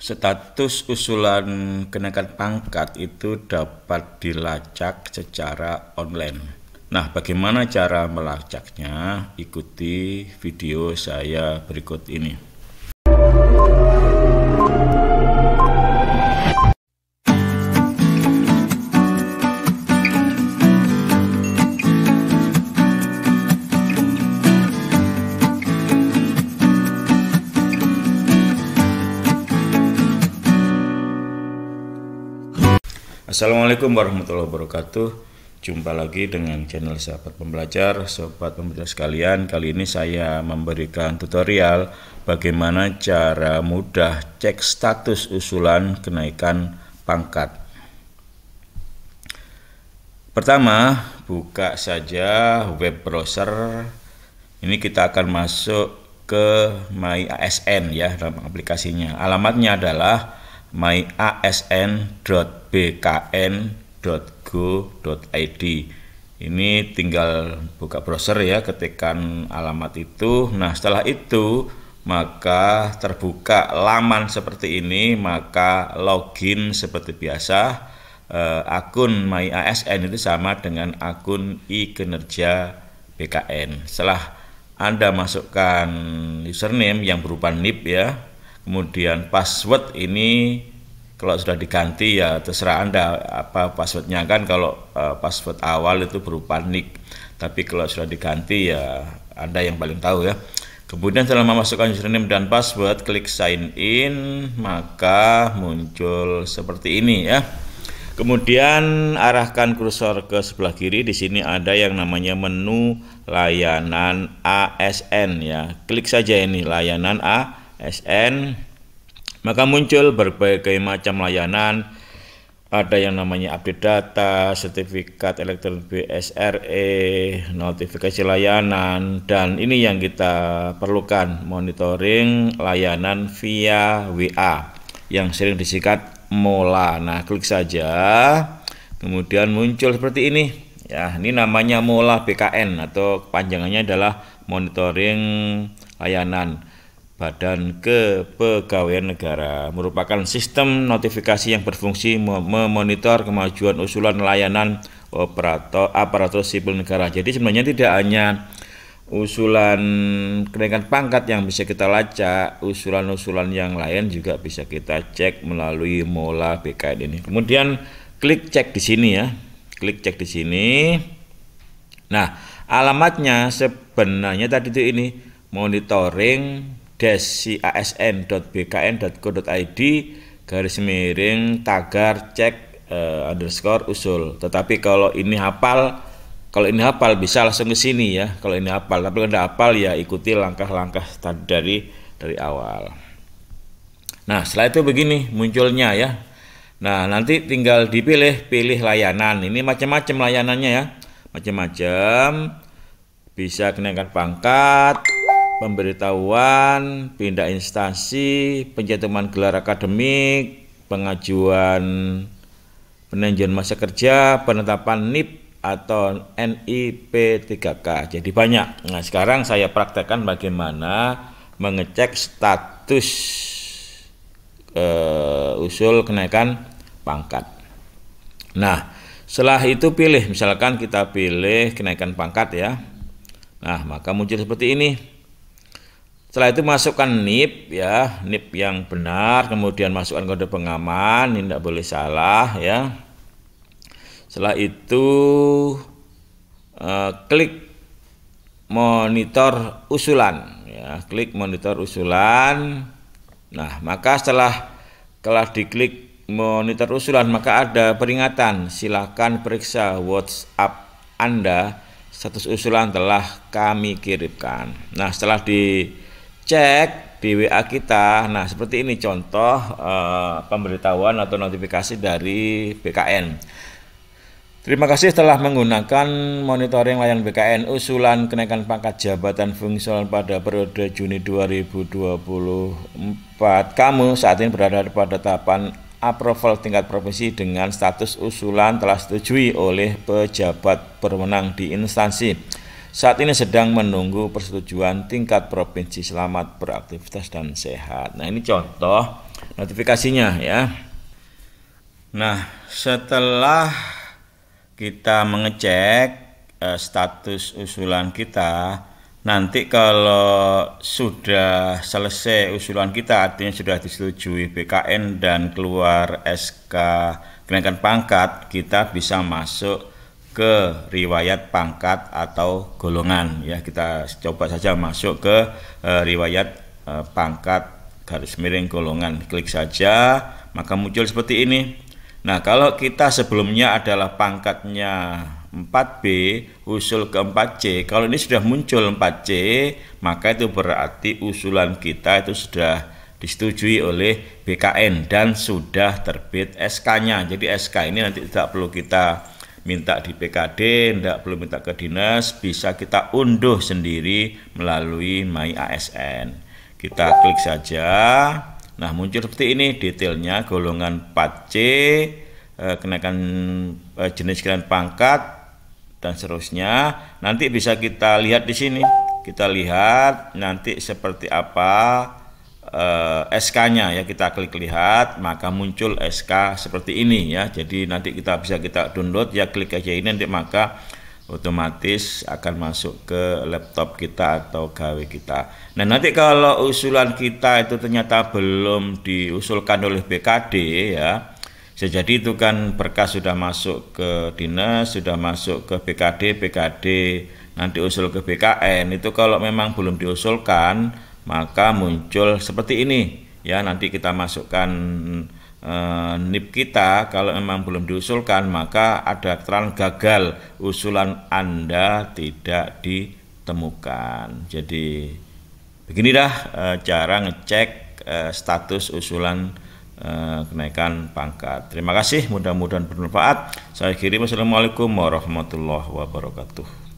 Status usulan kenaikan pangkat itu dapat dilacak secara online. Nah, bagaimana cara melacaknya? Ikuti video saya berikut ini. Assalamualaikum warahmatullahi wabarakatuh. Jumpa lagi dengan channel Sahabat Pembelajar, Sobat Pembelajar sekalian. Kali ini saya memberikan tutorial bagaimana cara mudah cek status usulan kenaikan pangkat. Pertama, buka saja web browser. Ini kita akan masuk ke myasn ya dalam aplikasinya. Alamatnya adalah myasn.bkn.go.id. Ini tinggal buka browser ya, ketikan alamat itu. Nah, setelah itu maka terbuka laman seperti ini, maka login seperti biasa. Eh, akun myasn itu sama dengan akun kinerja BKN. Setelah Anda masukkan username yang berupa NIP ya, kemudian password ini kalau sudah diganti ya terserah anda apa passwordnya kan kalau eh, password awal itu berupa nick tapi kalau sudah diganti ya anda yang paling tahu ya kemudian setelah memasukkan username dan password klik sign in maka muncul seperti ini ya kemudian arahkan kursor ke sebelah kiri di sini ada yang namanya menu layanan ASN ya klik saja ini layanan ASN SN, maka muncul berbagai macam layanan, ada yang namanya update data, sertifikat elektronik BSRE, notifikasi layanan, dan ini yang kita perlukan, monitoring layanan via WA yang sering disikat MOLA. Nah, klik saja, kemudian muncul seperti ini. Ya, ini namanya MOLA BKN atau kepanjangannya adalah monitoring layanan. Badan Kepegawaian Negara merupakan sistem notifikasi yang berfungsi memonitor kemajuan usulan layanan operator aparatur sipil negara. Jadi sebenarnya tidak hanya usulan kenaikan pangkat yang bisa kita lacak, usulan-usulan yang lain juga bisa kita cek melalui Mola BKN ini. Kemudian klik cek di sini ya. Klik cek di sini. Nah, alamatnya sebenarnya tadi itu ini monitoring desiasn.bkn.co.id garis miring tagar cek uh, underscore usul. Tetapi kalau ini hafal, kalau ini hafal bisa langsung ke sini ya. Kalau ini hafal, tapi kalau tidak hafal ya ikuti langkah-langkah dari dari awal. Nah setelah itu begini munculnya ya. Nah nanti tinggal dipilih pilih layanan. Ini macam-macam layanannya ya, macam-macam. Bisa kenaikan pangkat, pemberitahuan, pindah instansi, pencantuman gelar akademik, pengajuan penenjuan masa kerja, penetapan NIP atau NIP 3K. Jadi banyak. Nah, sekarang saya praktekkan bagaimana mengecek status uh, usul kenaikan pangkat. Nah, setelah itu pilih, misalkan kita pilih kenaikan pangkat ya. Nah, maka muncul seperti ini. Setelah itu masukkan NIP ya, NIP yang benar, kemudian masukkan kode pengaman, ini tidak boleh salah ya. Setelah itu eh, klik monitor usulan ya, klik monitor usulan. Nah, maka setelah telah diklik monitor usulan maka ada peringatan silakan periksa WhatsApp Anda status usulan telah kami kirimkan. Nah, setelah di cek di WA kita. Nah, seperti ini contoh uh, pemberitahuan atau notifikasi dari BKN. Terima kasih telah menggunakan monitoring layanan BKN usulan kenaikan pangkat jabatan fungsional pada periode Juni 2024. Kamu saat ini berada pada tahapan approval tingkat provinsi dengan status usulan telah setujui oleh pejabat berwenang di instansi saat ini sedang menunggu persetujuan tingkat provinsi selamat beraktivitas dan sehat. Nah, ini contoh notifikasinya ya. Nah, setelah kita mengecek eh, status usulan kita, nanti kalau sudah selesai usulan kita artinya sudah disetujui BKN dan keluar SK kenaikan pangkat, kita bisa masuk ke riwayat pangkat atau golongan ya kita coba saja masuk ke uh, riwayat uh, pangkat garis miring golongan klik saja maka muncul seperti ini nah kalau kita sebelumnya adalah pangkatnya 4B usul ke 4C kalau ini sudah muncul 4C maka itu berarti usulan kita itu sudah disetujui oleh BKN dan sudah terbit SK-nya jadi SK ini nanti tidak perlu kita minta di PKD, tidak perlu minta ke dinas, bisa kita unduh sendiri melalui My ASN. Kita klik saja. Nah, muncul seperti ini detailnya golongan 4C, eh, kenaikan eh, jenis kenaikan pangkat dan seterusnya. Nanti bisa kita lihat di sini. Kita lihat nanti seperti apa Eh, SK-nya ya kita klik lihat maka muncul SK seperti ini ya jadi nanti kita bisa kita download ya klik aja ini nanti maka otomatis akan masuk ke laptop kita atau KW kita nah nanti kalau usulan kita itu ternyata belum diusulkan oleh BKD ya jadi itu kan berkas sudah masuk ke dinas, sudah masuk ke BKD, BKD nanti usul ke BKN itu kalau memang belum diusulkan maka muncul seperti ini ya nanti kita masukkan e, eh, NIP kita kalau memang belum diusulkan maka ada keterangan gagal usulan Anda tidak ditemukan jadi begini dah e, eh, cara ngecek e, status usulan e, kenaikan pangkat terima kasih mudah-mudahan bermanfaat saya kirim wassalamualaikum warahmatullahi wabarakatuh